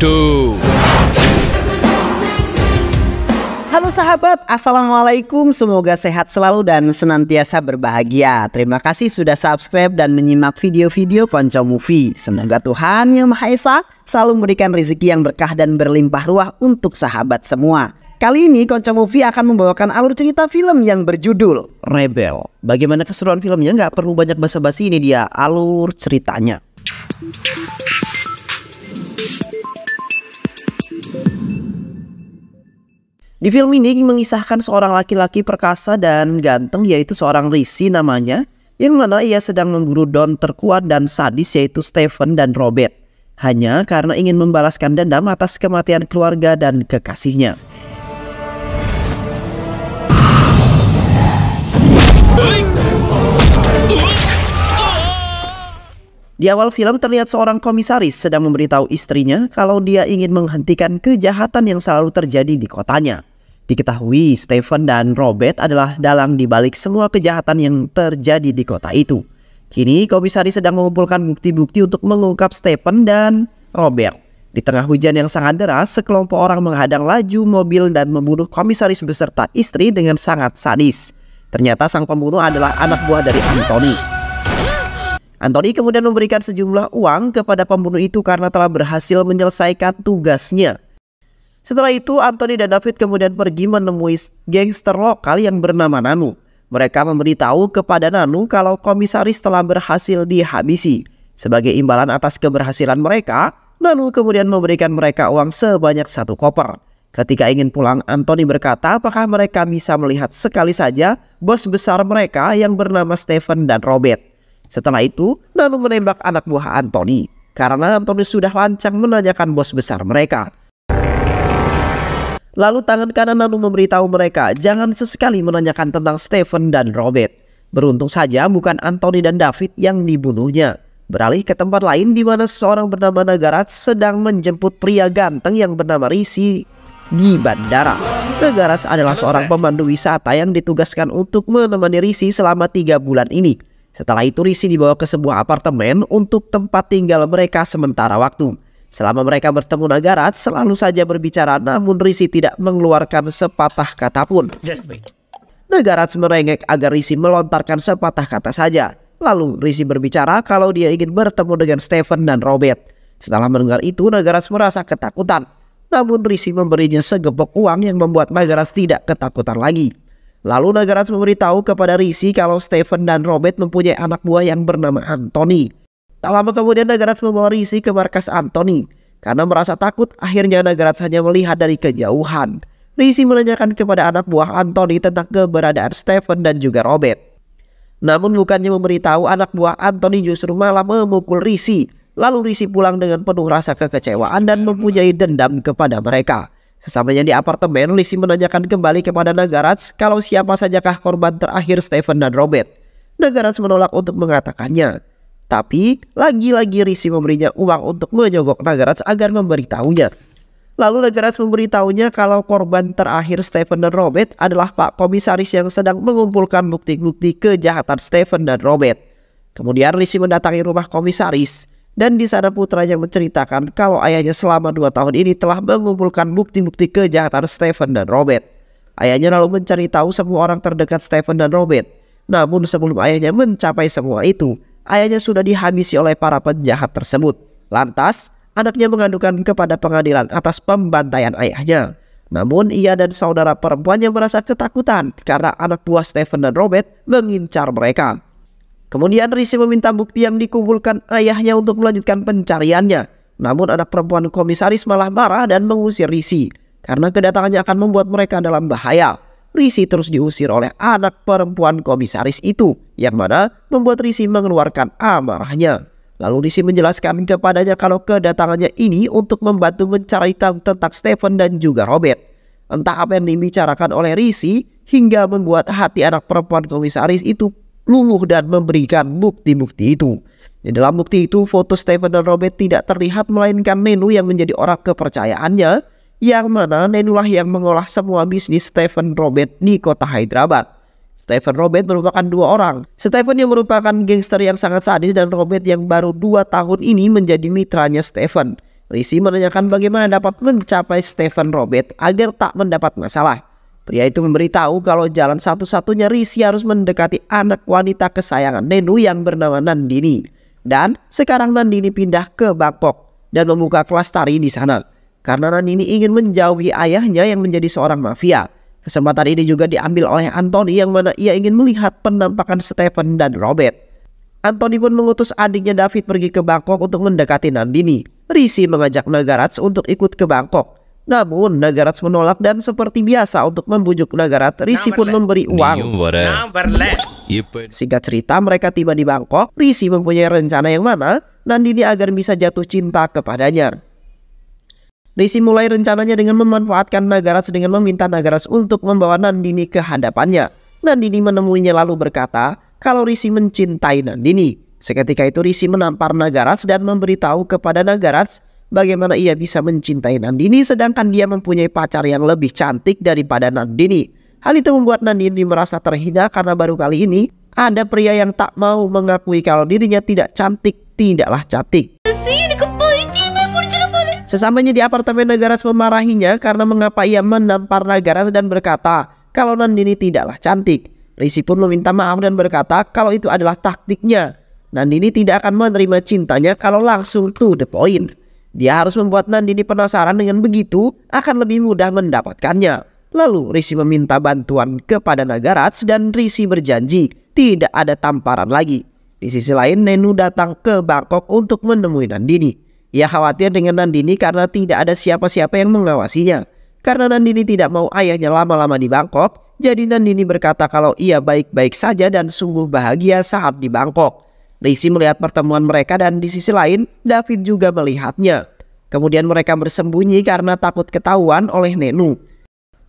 Do. Halo sahabat, Assalamualaikum Semoga sehat selalu dan senantiasa berbahagia Terima kasih sudah subscribe dan menyimak video-video Ponco Movie Semoga Tuhan Yang Maha Esa selalu memberikan rezeki yang berkah dan berlimpah ruah untuk sahabat semua Kali ini Konco Movie akan membawakan alur cerita film yang berjudul Rebel Bagaimana keseruan filmnya? Nggak perlu banyak basa-basi ini dia alur ceritanya Di film ini mengisahkan seorang laki-laki perkasa dan ganteng yaitu seorang Rishi namanya yang mana ia sedang memburu Don terkuat dan sadis yaitu Stephen dan Robert hanya karena ingin membalaskan dendam atas kematian keluarga dan kekasihnya. Di awal film terlihat seorang komisaris sedang memberitahu istrinya kalau dia ingin menghentikan kejahatan yang selalu terjadi di kotanya. Diketahui Stephen dan Robert adalah dalang dibalik semua kejahatan yang terjadi di kota itu. Kini komisaris sedang mengumpulkan bukti-bukti untuk mengungkap Stephen dan Robert. Di tengah hujan yang sangat deras, sekelompok orang menghadang laju mobil dan membunuh komisaris beserta istri dengan sangat sadis. Ternyata sang pembunuh adalah anak buah dari Anthony. Anthony kemudian memberikan sejumlah uang kepada pembunuh itu karena telah berhasil menyelesaikan tugasnya. Setelah itu, Anthony dan David kemudian pergi menemui gangster lokal yang bernama Nanu. Mereka memberitahu kepada Nanu kalau komisaris telah berhasil dihabisi. Sebagai imbalan atas keberhasilan mereka, Nanu kemudian memberikan mereka uang sebanyak satu koper. Ketika ingin pulang, Anthony berkata apakah mereka bisa melihat sekali saja bos besar mereka yang bernama Stephen dan Robert. Setelah itu, Nanu menembak anak buah Anthony. Karena Anthony sudah lancang menanyakan bos besar mereka. Lalu tangan kanan Nanu memberitahu mereka jangan sesekali menanyakan tentang Stephen dan Robert. Beruntung saja bukan Anthony dan David yang dibunuhnya. Beralih ke tempat lain di mana seseorang bernama Nagarat sedang menjemput pria ganteng yang bernama Rishi di bandara. Nagarat adalah seorang pemandu wisata yang ditugaskan untuk menemani Rishi selama tiga bulan ini. Setelah itu Rishi dibawa ke sebuah apartemen untuk tempat tinggal mereka sementara waktu. Selama mereka bertemu Nagarat selalu saja berbicara namun Risi tidak mengeluarkan sepatah kata pun. Nagarat merengek agar Risi melontarkan sepatah kata saja. Lalu Risi berbicara kalau dia ingin bertemu dengan Stephen dan Robert. Setelah mendengar itu Nagarat merasa ketakutan. Namun Risi memberinya segepok uang yang membuat Nagarat tidak ketakutan lagi. Lalu Nagarat memberitahu kepada Risi kalau Stephen dan Robert mempunyai anak buah yang bernama Anthony. Tak lama kemudian Nagarat membawa Risi ke markas Anthony. Karena merasa takut, akhirnya Nagarat hanya melihat dari kejauhan. Risi menanyakan kepada anak buah Anthony tentang keberadaan Stephen dan juga Robert. Namun bukannya memberitahu anak buah Anthony justru malah memukul Risi. Lalu Risi pulang dengan penuh rasa kekecewaan dan mempunyai dendam kepada mereka. Sesampainya di apartemen, Risi menanyakan kembali kepada Nagarats kalau siapa sajakah korban terakhir Stephen dan Robert. Nagarats menolak untuk mengatakannya. Tapi lagi-lagi Risi memberinya uang untuk menyogok Nagaraj agar memberitahunya. Lalu Nagaraj memberitahunya kalau korban terakhir Stephen dan Robert adalah Pak Komisaris yang sedang mengumpulkan bukti-bukti kejahatan Stephen dan Robert. Kemudian Risi mendatangi rumah komisaris dan di sana putranya menceritakan kalau ayahnya selama dua tahun ini telah mengumpulkan bukti-bukti kejahatan Stephen dan Robert. Ayahnya lalu mencari tahu semua orang terdekat Stephen dan Robert. Namun sebelum ayahnya mencapai semua itu, ayahnya sudah dihabisi oleh para penjahat tersebut. Lantas, anaknya mengadukan kepada pengadilan atas pembantaian ayahnya. Namun ia dan saudara perempuannya merasa ketakutan karena anak buah Stephen dan Robert mengincar mereka. Kemudian Risi meminta bukti yang dikumpulkan ayahnya untuk melanjutkan pencariannya. Namun anak perempuan komisaris malah marah dan mengusir Risi karena kedatangannya akan membuat mereka dalam bahaya. Risi terus diusir oleh anak perempuan komisaris itu yang mana membuat Risi mengeluarkan amarahnya. Lalu Risi menjelaskan kepadanya kalau kedatangannya ini untuk membantu mencari tahu tentang Stephen dan juga Robert. Entah apa yang dibicarakan oleh Risi hingga membuat hati anak perempuan komisaris itu luluh dan memberikan bukti-bukti itu. Di dalam bukti itu, foto Stephen dan Robert tidak terlihat melainkan Nenu yang menjadi orang kepercayaannya yang mana Nenulah yang mengolah semua bisnis Stephen Robert di kota Hyderabad. Stephen Robert merupakan dua orang. Stephen yang merupakan gangster yang sangat sadis dan Robert yang baru dua tahun ini menjadi mitranya Stephen. Risi menanyakan bagaimana dapat mencapai Stephen Robert agar tak mendapat masalah. Pria itu memberitahu kalau jalan satu-satunya Risi harus mendekati anak wanita kesayangan Nenu yang bernama Nandini. Dan sekarang Nandini pindah ke Bangkok dan membuka kelas tari di sana. Karena Ranini ingin menjauhi ayahnya yang menjadi seorang mafia. Kesempatan ini juga diambil oleh Anthony yang mana ia ingin melihat penampakan Stephen dan Robert. Anthony pun mengutus adiknya David pergi ke Bangkok untuk mendekati Nandini. Risi mengajak Nagarats untuk ikut ke Bangkok. Namun Nagarats menolak dan seperti biasa untuk membujuk Nagarats, Risi pun memberi uang. Singkat cerita mereka tiba di Bangkok, Risi mempunyai rencana yang mana Nandini agar bisa jatuh cinta kepadanya. Risi mulai rencananya dengan memanfaatkan Nagaras dengan meminta Nagaras untuk membawa Nandini ke hadapannya. Nandini menemuinya lalu berkata kalau Risi mencintai Nandini. Seketika itu Risi menampar Nagaras dan memberitahu kepada Nagaras bagaimana ia bisa mencintai Nandini sedangkan dia mempunyai pacar yang lebih cantik daripada Nandini. Hal itu membuat Nandini merasa terhina karena baru kali ini ada pria yang tak mau mengakui kalau dirinya tidak cantik, tidaklah cantik. Sesampainya di apartemen Nagaras memarahinya karena mengapa ia menampar Nagaras dan berkata, kalau Nandini tidaklah cantik. Rishi pun meminta maaf dan berkata kalau itu adalah taktiknya. Nandini tidak akan menerima cintanya kalau langsung to the point. Dia harus membuat Nandini penasaran dengan begitu akan lebih mudah mendapatkannya. Lalu Rishi meminta bantuan kepada Nagaraj dan Rishi berjanji tidak ada tamparan lagi. Di sisi lain Nenu datang ke Bangkok untuk menemui Nandini. Ia khawatir dengan Nandini karena tidak ada siapa-siapa yang mengawasinya. Karena Nandini tidak mau ayahnya lama-lama di Bangkok, jadi Nandini berkata kalau ia baik-baik saja dan sungguh bahagia saat di Bangkok. Risi melihat pertemuan mereka dan di sisi lain David juga melihatnya. Kemudian mereka bersembunyi karena takut ketahuan oleh Nenu.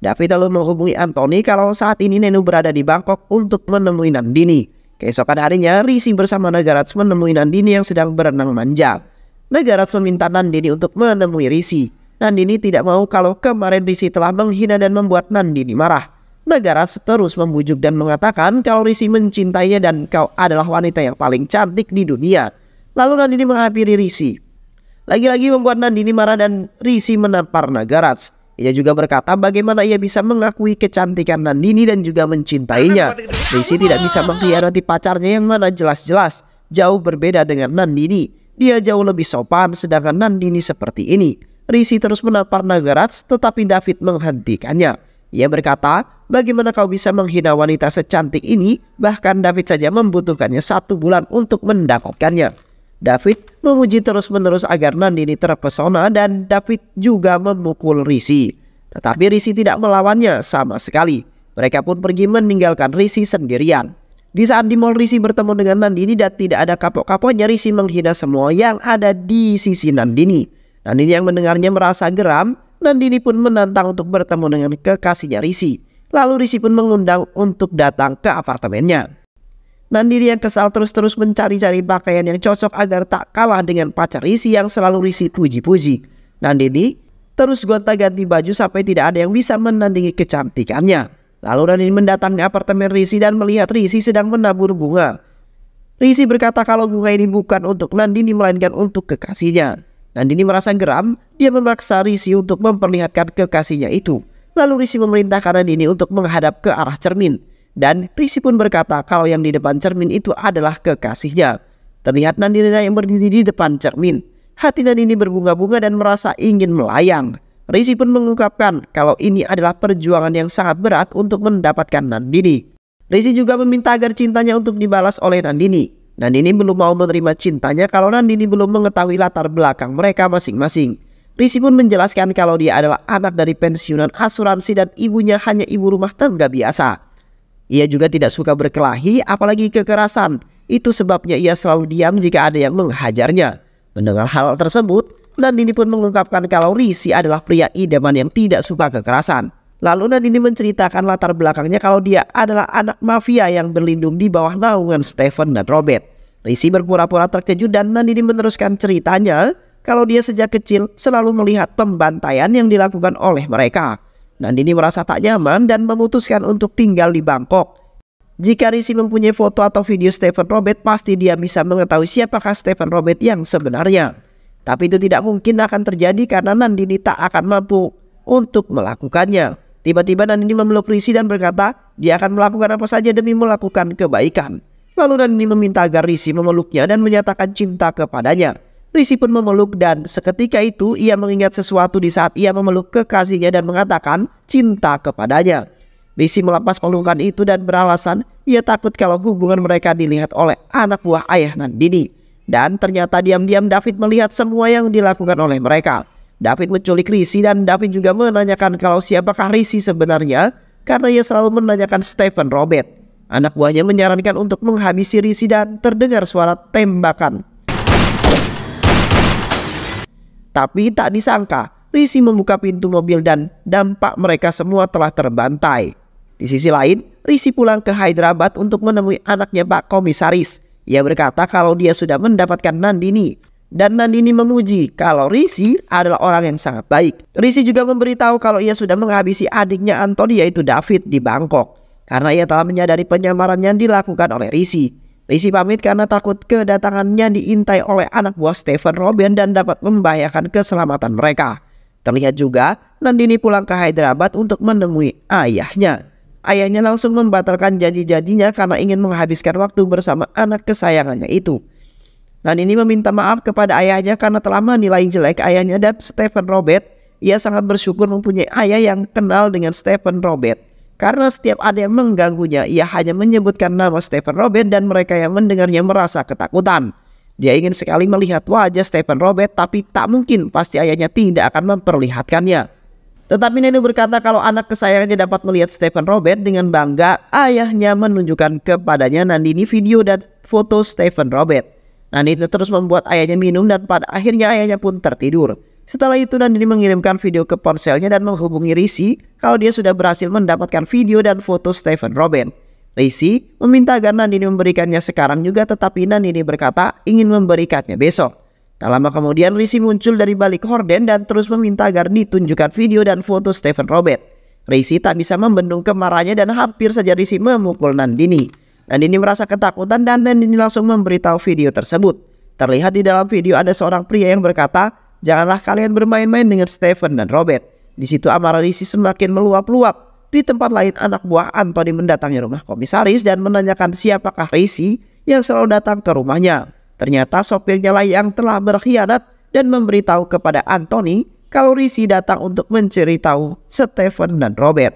David lalu menghubungi Anthony kalau saat ini Nenu berada di Bangkok untuk menemui Nandini. Keesokan harinya, Risi bersama Nagaraj menemui Nandini yang sedang berenang manja. Negara meminta Nandini untuk menemui Rishi. Nandini tidak mau kalau kemarin Rishi telah menghina dan membuat Nandini marah. Negara terus membujuk dan mengatakan kalau Rishi mencintainya dan kau adalah wanita yang paling cantik di dunia. Lalu Nandini menghampiri Rishi. Lagi-lagi membuat Nandini marah dan Rishi menampar Nagaraj. Ia juga berkata bagaimana ia bisa mengakui kecantikan Nandini dan juga mencintainya. Rishi tidak bisa mengkhianati pacarnya yang mana jelas-jelas jauh berbeda dengan Nandini. Dia jauh lebih sopan sedangkan Nandini seperti ini. Risi terus menampar Nagaraj tetapi David menghentikannya. Ia berkata, bagaimana kau bisa menghina wanita secantik ini? Bahkan David saja membutuhkannya satu bulan untuk mendapatkannya. David memuji terus-menerus agar Nandini terpesona dan David juga memukul Risi. Tetapi Risi tidak melawannya sama sekali. Mereka pun pergi meninggalkan Risi sendirian. Di saat di mall Risi bertemu dengan Nandini dan tidak ada kapok-kapoknya Risi menghina semua yang ada di sisi Nandini. Nandini yang mendengarnya merasa geram, Nandini pun menantang untuk bertemu dengan kekasihnya Risi. Lalu Risi pun mengundang untuk datang ke apartemennya. Nandini yang kesal terus-terus mencari-cari pakaian yang cocok agar tak kalah dengan pacar Risi yang selalu Risi puji-puji. Nandini terus gonta-ganti baju sampai tidak ada yang bisa menandingi kecantikannya. Lalu Rani mendatangi apartemen Risi dan melihat Risi sedang menabur bunga. Risi berkata kalau bunga ini bukan untuk Nandini melainkan untuk kekasihnya. Nandini merasa geram, dia memaksa Risi untuk memperlihatkan kekasihnya itu. Lalu Risi memerintahkan Nandini untuk menghadap ke arah cermin. Dan Risi pun berkata kalau yang di depan cermin itu adalah kekasihnya. Terlihat Nandini yang berdiri di depan cermin. Hati Nandini berbunga-bunga dan merasa ingin melayang. Rizky pun mengungkapkan kalau ini adalah perjuangan yang sangat berat untuk mendapatkan Nandini. Rizky juga meminta agar cintanya untuk dibalas oleh Nandini. Nandini belum mau menerima cintanya kalau Nandini belum mengetahui latar belakang mereka masing-masing. Rizky pun menjelaskan kalau dia adalah anak dari pensiunan asuransi dan ibunya hanya ibu rumah tangga biasa. Ia juga tidak suka berkelahi apalagi kekerasan. Itu sebabnya ia selalu diam jika ada yang menghajarnya. Mendengar hal tersebut, dan Nandini pun mengungkapkan kalau Rishi adalah pria idaman yang tidak suka kekerasan. Lalu Nandini menceritakan latar belakangnya kalau dia adalah anak mafia yang berlindung di bawah naungan Stephen dan Robert. Rishi berpura-pura terkejut dan Nandini meneruskan ceritanya kalau dia sejak kecil selalu melihat pembantaian yang dilakukan oleh mereka. Nandini merasa tak nyaman dan memutuskan untuk tinggal di Bangkok. Jika Risi mempunyai foto atau video Stephen Robert, pasti dia bisa mengetahui siapakah Stephen Robert yang sebenarnya. Tapi itu tidak mungkin akan terjadi karena Nandini tak akan mampu untuk melakukannya. Tiba-tiba Nandini memeluk Rishi dan berkata dia akan melakukan apa saja demi melakukan kebaikan. Lalu Nandini meminta agar Rishi memeluknya dan menyatakan cinta kepadanya. Rishi pun memeluk dan seketika itu ia mengingat sesuatu di saat ia memeluk kekasihnya dan mengatakan cinta kepadanya. Rishi melepas pelukan itu dan beralasan ia takut kalau hubungan mereka dilihat oleh anak buah ayah Nandini. Dan ternyata diam-diam David melihat semua yang dilakukan oleh mereka. David menculik Risi dan David juga menanyakan kalau siapakah Risi sebenarnya karena ia selalu menanyakan Stephen Robert. Anak buahnya menyarankan untuk menghabisi Risi dan terdengar suara tembakan. Tapi tak disangka, Risi membuka pintu mobil dan dampak mereka semua telah terbantai. Di sisi lain, Risi pulang ke Hyderabad untuk menemui anaknya Pak Komisaris. Ia berkata kalau dia sudah mendapatkan Nandini dan Nandini memuji kalau Risi adalah orang yang sangat baik. Risi juga memberitahu kalau ia sudah menghabisi adiknya Anthony yaitu David di Bangkok karena ia telah menyadari penyamaran yang dilakukan oleh Risi. Risi pamit karena takut kedatangannya diintai oleh anak buah Stephen Robin dan dapat membahayakan keselamatan mereka. Terlihat juga Nandini pulang ke Hyderabad untuk menemui ayahnya. Ayahnya langsung membatalkan janji-janjinya karena ingin menghabiskan waktu bersama anak kesayangannya itu. Dan ini meminta maaf kepada ayahnya karena telah menilai jelek ayahnya dan Stephen Robert. Ia sangat bersyukur mempunyai ayah yang kenal dengan Stephen Robert. Karena setiap ada yang mengganggunya, ia hanya menyebutkan nama Stephen Robert dan mereka yang mendengarnya merasa ketakutan. Dia ingin sekali melihat wajah Stephen Robert tapi tak mungkin pasti ayahnya tidak akan memperlihatkannya. Tetapi Neno berkata kalau anak kesayangannya dapat melihat Stephen Robert dengan bangga, ayahnya menunjukkan kepadanya Nandini video dan foto Stephen Robert. Nandini terus membuat ayahnya minum dan pada akhirnya ayahnya pun tertidur. Setelah itu Nandini mengirimkan video ke ponselnya dan menghubungi Risi kalau dia sudah berhasil mendapatkan video dan foto Stephen Robert. Risi meminta agar Nandini memberikannya sekarang juga tetapi Nandini berkata ingin memberikannya besok. Tak lama kemudian Risi muncul dari balik horden dan terus meminta agar ditunjukkan video dan foto Stephen Robert. Risi tak bisa membendung kemarahannya dan hampir saja Risi memukul Nandini. Nandini merasa ketakutan dan Nandini langsung memberitahu video tersebut. Terlihat di dalam video ada seorang pria yang berkata, Janganlah kalian bermain-main dengan Stephen dan Robert. Di situ amarah Risi semakin meluap-luap. Di tempat lain anak buah Anthony mendatangi rumah komisaris dan menanyakan siapakah Risi yang selalu datang ke rumahnya. Ternyata sopirnya lah yang telah berkhianat dan memberitahu kepada Anthony kalau Risi datang untuk menceritahu Stephen dan Robert.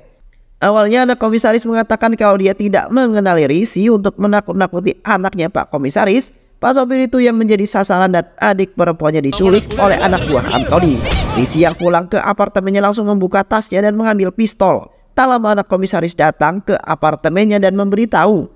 Awalnya anak komisaris mengatakan kalau dia tidak mengenali Risi untuk menakut-nakuti anaknya Pak Komisaris. Pak sopir itu yang menjadi sasaran dan adik perempuannya diculik oleh anak buah Anthony. Risi yang pulang ke apartemennya langsung membuka tasnya dan mengambil pistol. Tak lama anak komisaris datang ke apartemennya dan memberitahu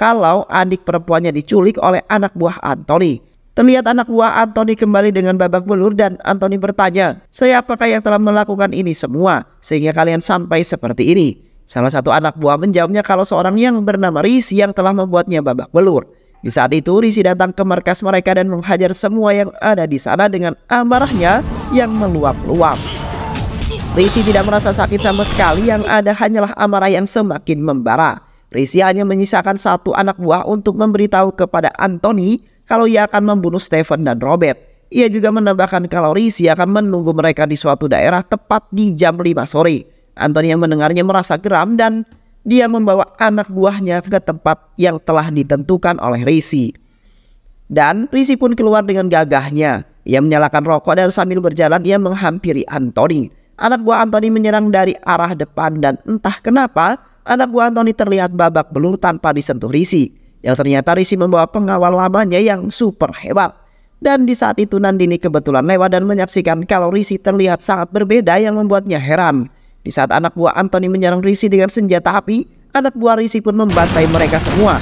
kalau adik perempuannya diculik oleh anak buah Anthony. Terlihat anak buah Anthony kembali dengan babak belur dan Anthony bertanya, siapakah yang telah melakukan ini semua sehingga kalian sampai seperti ini? Salah satu anak buah menjawabnya kalau seorang yang bernama Riz yang telah membuatnya babak belur. Di saat itu Rishi datang ke markas mereka dan menghajar semua yang ada di sana dengan amarahnya yang meluap-luap. Rishi tidak merasa sakit sama sekali yang ada hanyalah amarah yang semakin membara. Risi hanya menyisakan satu anak buah untuk memberitahu kepada Anthony kalau ia akan membunuh Stephen dan Robert. Ia juga menambahkan kalau Risi akan menunggu mereka di suatu daerah tepat di jam 5 sore. Anthony yang mendengarnya merasa geram dan dia membawa anak buahnya ke tempat yang telah ditentukan oleh Risi. Dan Risi pun keluar dengan gagahnya. Ia menyalakan rokok dan sambil berjalan ia menghampiri Anthony. Anak buah Anthony menyerang dari arah depan dan entah kenapa anak buah Anthony terlihat babak belur tanpa disentuh Risi. Yang ternyata Risi membawa pengawal lamanya yang super hebat. Dan di saat itu Nandini kebetulan lewat dan menyaksikan kalau Risi terlihat sangat berbeda yang membuatnya heran. Di saat anak buah Anthony menyerang Risi dengan senjata api, anak buah Risi pun membantai mereka semua.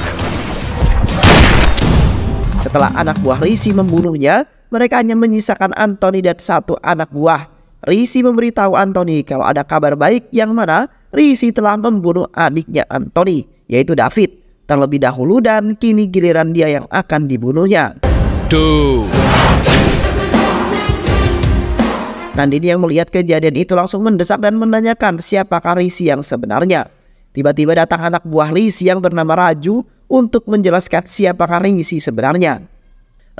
Setelah anak buah Risi membunuhnya, mereka hanya menyisakan Anthony dan satu anak buah. Risi memberitahu Anthony kalau ada kabar baik yang mana Risi telah membunuh adiknya Anthony, yaitu David, terlebih dahulu dan kini giliran dia yang akan dibunuhnya. Nandini yang melihat kejadian itu langsung mendesak dan menanyakan siapakah Risi yang sebenarnya. Tiba-tiba datang anak buah Risi yang bernama Raju untuk menjelaskan siapakah Risi sebenarnya.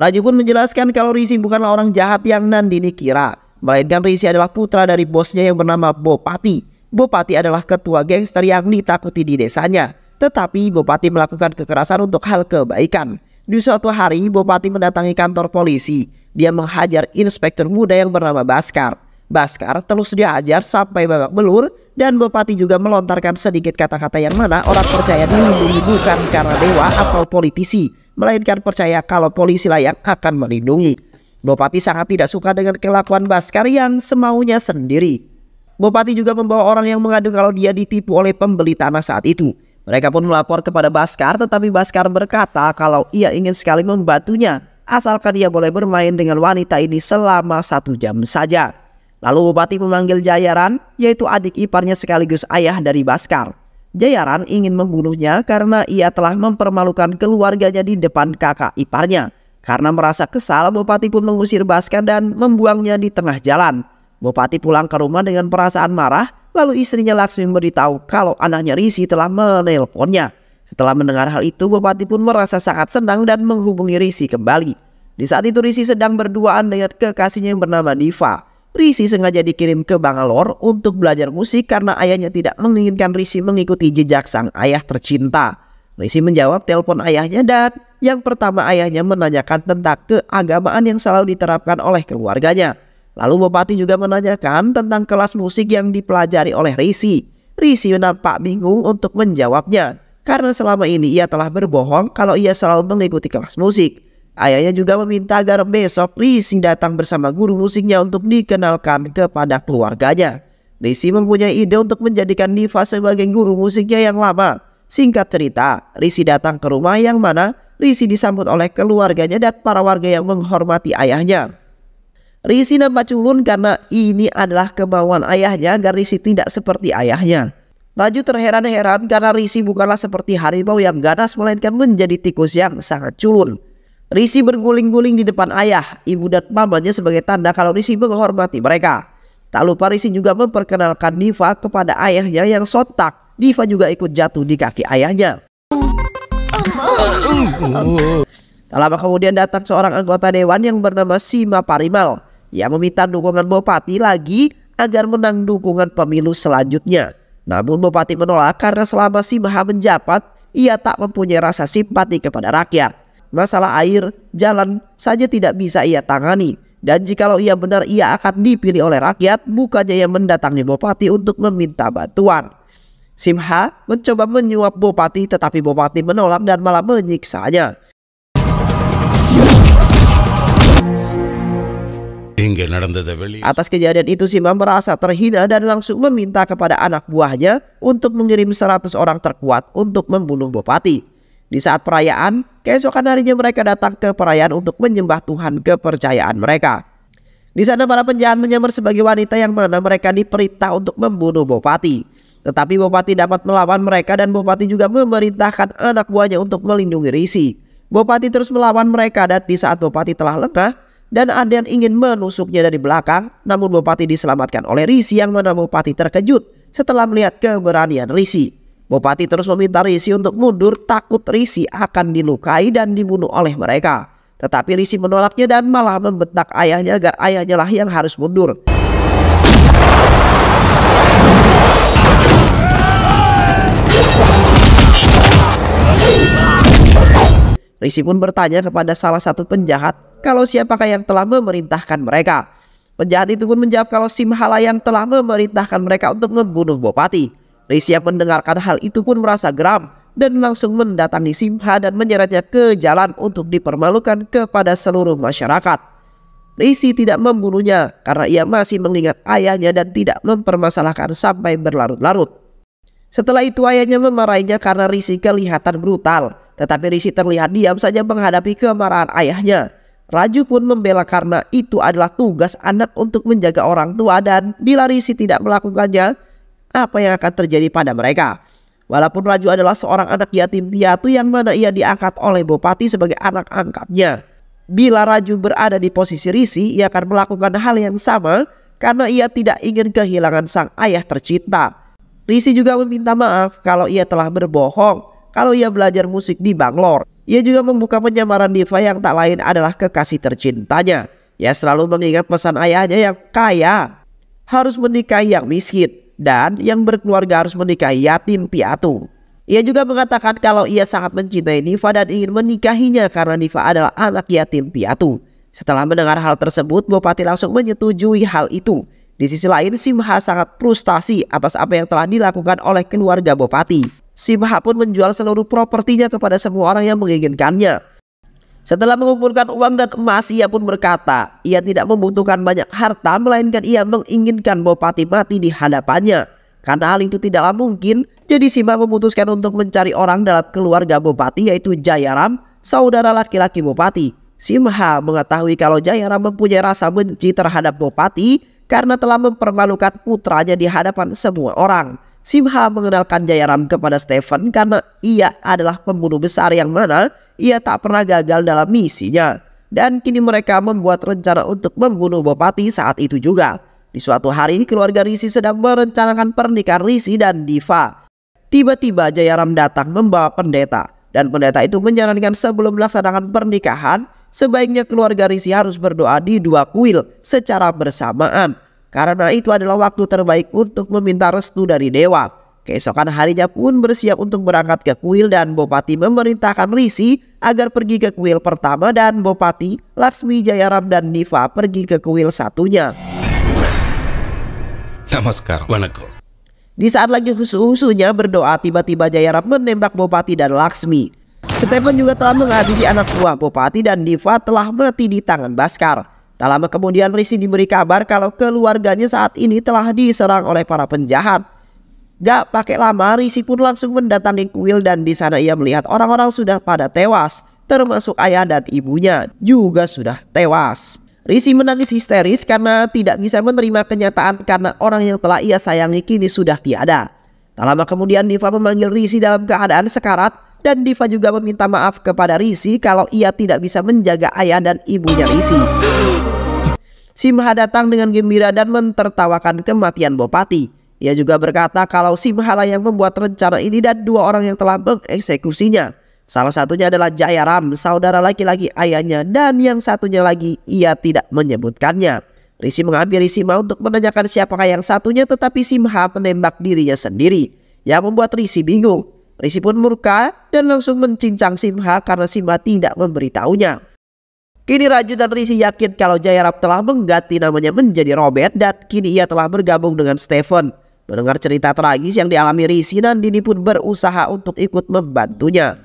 Raju pun menjelaskan kalau Risi bukanlah orang jahat yang Nandini kira, melainkan Risi adalah putra dari bosnya yang bernama Bopati Bupati adalah ketua gangster yang ditakuti di desanya. Tetapi Bupati melakukan kekerasan untuk hal kebaikan. Di suatu hari, Bupati mendatangi kantor polisi. Dia menghajar inspektur muda yang bernama Baskar. Baskar terus diajar sampai babak belur dan Bupati juga melontarkan sedikit kata-kata yang mana orang percaya dilindungi bukan karena dewa atau politisi, melainkan percaya kalau polisi layak akan melindungi. Bupati sangat tidak suka dengan kelakuan Baskar yang semaunya sendiri. Bupati juga membawa orang yang mengadu kalau dia ditipu oleh pembeli tanah saat itu. Mereka pun melapor kepada Baskar tetapi Baskar berkata kalau ia ingin sekali membantunya asalkan ia boleh bermain dengan wanita ini selama satu jam saja. Lalu Bupati memanggil Jayaran yaitu adik iparnya sekaligus ayah dari Baskar. Jayaran ingin membunuhnya karena ia telah mempermalukan keluarganya di depan kakak iparnya. Karena merasa kesal, Bupati pun mengusir Baskar dan membuangnya di tengah jalan. Bupati pulang ke rumah dengan perasaan marah, lalu istrinya Laksmi memberitahu kalau anaknya Risi telah menelponnya. Setelah mendengar hal itu, Bupati pun merasa sangat senang dan menghubungi Risi kembali. Di saat itu Risi sedang berduaan dengan kekasihnya yang bernama Diva. Risi sengaja dikirim ke Bangalore untuk belajar musik karena ayahnya tidak menginginkan Risi mengikuti jejak sang ayah tercinta. Risi menjawab telepon ayahnya dan yang pertama ayahnya menanyakan tentang keagamaan yang selalu diterapkan oleh keluarganya. Lalu Bupati juga menanyakan tentang kelas musik yang dipelajari oleh Risi. Risi menampak bingung untuk menjawabnya karena selama ini ia telah berbohong kalau ia selalu mengikuti kelas musik. Ayahnya juga meminta agar besok Risi datang bersama guru musiknya untuk dikenalkan kepada keluarganya. Risi mempunyai ide untuk menjadikan Diva sebagai guru musiknya yang lama. Singkat cerita, Risi datang ke rumah yang mana Risi disambut oleh keluarganya dan para warga yang menghormati ayahnya. Risi nampak culun karena ini adalah kemauan ayahnya agar Risi tidak seperti ayahnya. Raju terheran-heran karena Risi bukanlah seperti harimau yang ganas melainkan menjadi tikus yang sangat culun. Risi berguling-guling di depan ayah, ibu dan mamanya sebagai tanda kalau Risi menghormati mereka. Tak lupa Risi juga memperkenalkan Diva kepada ayahnya yang sontak. Diva juga ikut jatuh di kaki ayahnya. Tak lama kemudian datang seorang anggota dewan yang bernama Sima Parimal. Ia meminta dukungan Bupati lagi agar menang dukungan pemilu selanjutnya. Namun Bupati menolak karena selama si Maha menjabat, ia tak mempunyai rasa simpati kepada rakyat. Masalah air, jalan saja tidak bisa ia tangani. Dan jikalau ia benar ia akan dipilih oleh rakyat, bukannya ia mendatangi Bupati untuk meminta bantuan. Simha mencoba menyuap Bupati tetapi Bupati menolak dan malah menyiksanya. Atas kejadian itu Simba merasa terhina dan langsung meminta kepada anak buahnya untuk mengirim 100 orang terkuat untuk membunuh Bupati. Di saat perayaan, keesokan harinya mereka datang ke perayaan untuk menyembah Tuhan kepercayaan mereka. Di sana para penjahat menyamar sebagai wanita yang mana mereka diperintah untuk membunuh Bupati. Tetapi Bupati dapat melawan mereka dan Bupati juga memerintahkan anak buahnya untuk melindungi Risi. Bupati terus melawan mereka dan di saat Bupati telah lengah, dan ada yang ingin menusuknya dari belakang. Namun Bupati diselamatkan oleh Risi yang mana Bupati terkejut setelah melihat keberanian Risi. Bupati terus meminta Risi untuk mundur takut Risi akan dilukai dan dibunuh oleh mereka. Tetapi Risi menolaknya dan malah membentak ayahnya agar ayahnya lah yang harus mundur. Risi pun bertanya kepada salah satu penjahat kalau siapakah yang telah memerintahkan mereka. Penjahat itu pun menjawab kalau Simhala yang telah memerintahkan mereka untuk membunuh Bopati. Risi yang mendengarkan hal itu pun merasa geram dan langsung mendatangi Simha dan menyeretnya ke jalan untuk dipermalukan kepada seluruh masyarakat. Risi tidak membunuhnya karena ia masih mengingat ayahnya dan tidak mempermasalahkan sampai berlarut-larut. Setelah itu ayahnya memarahinya karena Risi kelihatan brutal tetapi Risi terlihat diam saja menghadapi kemarahan ayahnya. Raju pun membela karena itu adalah tugas anak untuk menjaga orang tua dan bila Risi tidak melakukannya, apa yang akan terjadi pada mereka? Walaupun Raju adalah seorang anak yatim piatu yang mana ia diangkat oleh Bupati sebagai anak angkatnya. Bila Raju berada di posisi Risi, ia akan melakukan hal yang sama karena ia tidak ingin kehilangan sang ayah tercinta. Risi juga meminta maaf kalau ia telah berbohong kalau ia belajar musik di Bangalore. Ia juga membuka penyamaran diva yang tak lain adalah kekasih tercintanya. Ia selalu mengingat pesan ayahnya yang kaya harus menikahi yang miskin dan yang berkeluarga harus menikahi yatim piatu. Ia juga mengatakan kalau ia sangat mencintai Niva dan ingin menikahinya karena Niva adalah anak yatim piatu. Setelah mendengar hal tersebut, Bupati langsung menyetujui hal itu. Di sisi lain, Simha sangat frustasi atas apa yang telah dilakukan oleh keluarga Bupati. Simha pun menjual seluruh propertinya kepada semua orang yang menginginkannya. Setelah mengumpulkan uang dan emas, ia pun berkata, ia tidak membutuhkan banyak harta, melainkan ia menginginkan Bupati mati di hadapannya. Karena hal itu tidaklah mungkin, jadi Simha memutuskan untuk mencari orang dalam keluarga Bupati yaitu Jayaram, saudara laki-laki Bupati. Simha mengetahui kalau Jayaram mempunyai rasa benci terhadap Bupati karena telah mempermalukan putranya di hadapan semua orang. Simha mengenalkan Jayaram kepada Stephen karena ia adalah pembunuh besar yang mana ia tak pernah gagal dalam misinya. Dan kini mereka membuat rencana untuk membunuh Bopati saat itu juga. Di suatu hari keluarga Risi sedang merencanakan pernikahan Risi dan Diva. Tiba-tiba Jayaram datang membawa pendeta. Dan pendeta itu menyarankan sebelum melaksanakan pernikahan, sebaiknya keluarga Risi harus berdoa di dua kuil secara bersamaan karena itu adalah waktu terbaik untuk meminta restu dari dewa. Keesokan harinya pun bersiap untuk berangkat ke kuil dan Bopati memerintahkan Risi agar pergi ke kuil pertama dan Bopati, Laksmi Jayaram dan Niva pergi ke kuil satunya. Namaskar. Wanako. Di saat lagi husu-husunya berdoa, tiba-tiba Jayaram menembak Bopati dan Laksmi. Stephen juga telah menghabisi anak buah Bopati dan Diva telah mati di tangan Baskar. Tak lama kemudian Risi diberi kabar kalau keluarganya saat ini telah diserang oleh para penjahat. Gak pakai lama, Risi pun langsung mendatangi kuil dan di sana ia melihat orang-orang sudah pada tewas, termasuk ayah dan ibunya juga sudah tewas. Risi menangis histeris karena tidak bisa menerima kenyataan karena orang yang telah ia sayangi kini sudah tiada. Tak lama kemudian Diva memanggil Risi dalam keadaan sekarat dan Diva juga meminta maaf kepada Risi kalau ia tidak bisa menjaga ayah dan ibunya Risi. Simha datang dengan gembira dan mentertawakan kematian Bopati. Ia juga berkata kalau Simha lah yang membuat rencana ini dan dua orang yang telah mengeksekusinya. Salah satunya adalah Jayaram, saudara laki-laki ayahnya dan yang satunya lagi ia tidak menyebutkannya. Risi menghampiri Simha untuk menanyakan siapakah yang satunya tetapi Simha menembak dirinya sendiri. Yang membuat Risi bingung. Risi pun murka dan langsung mencincang Simha karena Simha tidak memberitahunya. Kini Raju dan Risi yakin kalau Jayarab telah mengganti namanya menjadi Robert dan kini ia telah bergabung dengan Stephen. Mendengar cerita tragis yang dialami Risi dan Dini pun berusaha untuk ikut membantunya.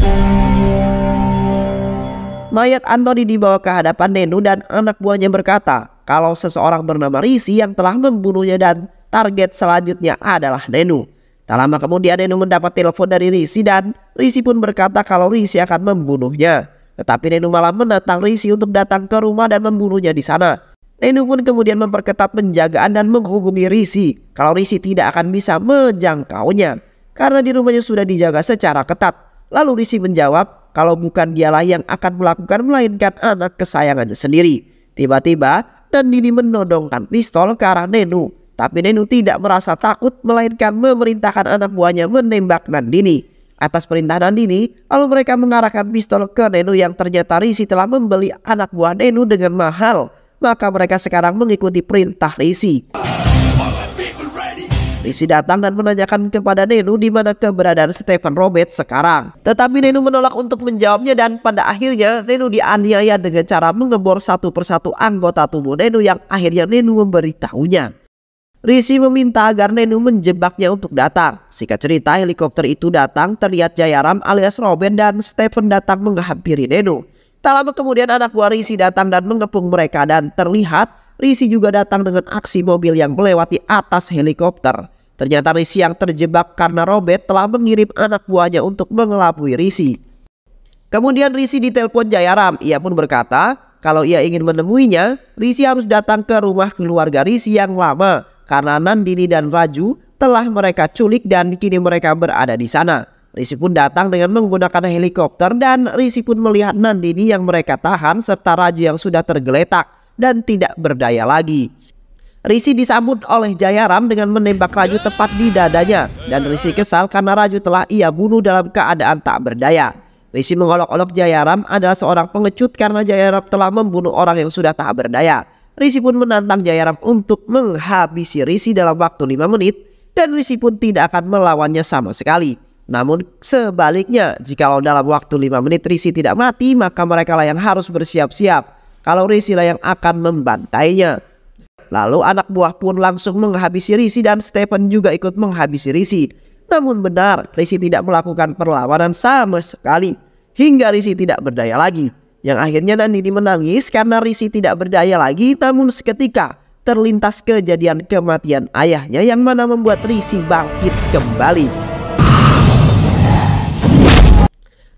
Mayat Anthony dibawa ke hadapan Nenu dan anak buahnya berkata kalau seseorang bernama Risi yang telah membunuhnya dan target selanjutnya adalah Nenu. Tak lama kemudian Nenu mendapat telepon dari Risi dan Risi pun berkata kalau Risi akan membunuhnya. Tetapi Nenu malah menantang Rishi untuk datang ke rumah dan membunuhnya di sana. Nenu pun kemudian memperketat penjagaan dan menghubungi Rishi kalau Rishi tidak akan bisa menjangkaunya karena di rumahnya sudah dijaga secara ketat. Lalu Rishi menjawab kalau bukan dialah yang akan melakukan melainkan anak kesayangannya sendiri. Tiba-tiba Nandini menodongkan pistol ke arah Nenu. Tapi Nenu tidak merasa takut melainkan memerintahkan anak buahnya menembak Nandini. Atas perintah Nandini, lalu mereka mengarahkan pistol ke Nenu yang ternyata Risi telah membeli anak buah Nenu dengan mahal. Maka mereka sekarang mengikuti perintah Risi. Risi datang dan menanyakan kepada Nenu di mana keberadaan Stephen Robert sekarang. Tetapi Nenu menolak untuk menjawabnya dan pada akhirnya Nenu dianiaya dengan cara mengebor satu persatu anggota tubuh Nenu yang akhirnya Nenu memberitahunya. Risi meminta agar Nenu menjebaknya untuk datang. Singkat cerita, helikopter itu datang terlihat Jayaram alias Robin dan Stephen datang menghampiri Nenu. Tak lama kemudian anak buah Risi datang dan mengepung mereka dan terlihat Risi juga datang dengan aksi mobil yang melewati atas helikopter. Ternyata Risi yang terjebak karena Robert telah mengirim anak buahnya untuk mengelabui Risi. Kemudian Risi ditelepon Jayaram. Ia pun berkata kalau ia ingin menemuinya, Risi harus datang ke rumah keluarga Risi yang lama karena Nandini dan Raju telah mereka culik dan kini mereka berada di sana. Risi pun datang dengan menggunakan helikopter dan Risi pun melihat Nandini yang mereka tahan serta Raju yang sudah tergeletak dan tidak berdaya lagi. Risi disambut oleh Jayaram dengan menembak Raju tepat di dadanya dan Risi kesal karena Raju telah ia bunuh dalam keadaan tak berdaya. Risi mengolok-olok Jayaram adalah seorang pengecut karena Jayaram telah membunuh orang yang sudah tak berdaya. Risi pun menantang Jayaram untuk menghabisi Risi dalam waktu 5 menit dan Risi pun tidak akan melawannya sama sekali. Namun sebaliknya, jika dalam waktu 5 menit Risi tidak mati, maka mereka lah yang harus bersiap-siap. Kalau Risi lah yang akan membantainya. Lalu anak buah pun langsung menghabisi Risi dan Stephen juga ikut menghabisi Risi. Namun benar, Risi tidak melakukan perlawanan sama sekali hingga Risi tidak berdaya lagi yang akhirnya Dandini menangis karena Risi tidak berdaya lagi namun seketika terlintas kejadian kematian ayahnya yang mana membuat Risi bangkit kembali.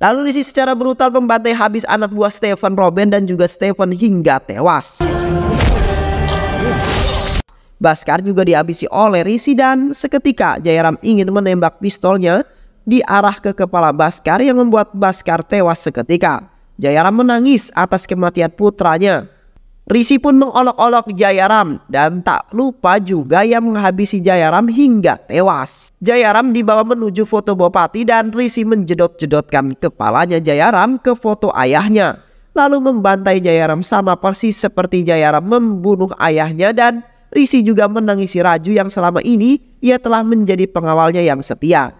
Lalu Risi secara brutal membantai habis anak buah Stephen Robin dan juga Stephen hingga tewas. Baskar juga dihabisi oleh Risi dan seketika Jairam ingin menembak pistolnya di arah ke kepala Baskar yang membuat Baskar tewas seketika. Jayaram menangis atas kematian putranya. Risi pun mengolok-olok Jayaram dan tak lupa juga yang menghabisi Jayaram hingga tewas. Jayaram dibawa menuju foto bupati dan Risi menjedot-jedotkan kepalanya Jayaram ke foto ayahnya. Lalu membantai Jayaram sama persis seperti Jayaram membunuh ayahnya dan Risi juga menangisi Raju yang selama ini ia telah menjadi pengawalnya yang setia.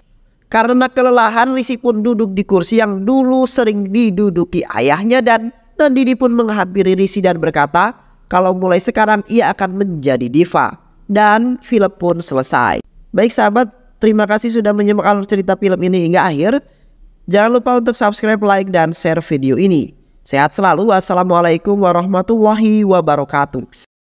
Karena kelelahan Risi pun duduk di kursi yang dulu sering diduduki ayahnya dan Nandini pun menghampiri Risi dan berkata kalau mulai sekarang ia akan menjadi diva. Dan film pun selesai. Baik sahabat, terima kasih sudah menyimak alur cerita film ini hingga akhir. Jangan lupa untuk subscribe, like, dan share video ini. Sehat selalu. Wassalamualaikum warahmatullahi wabarakatuh.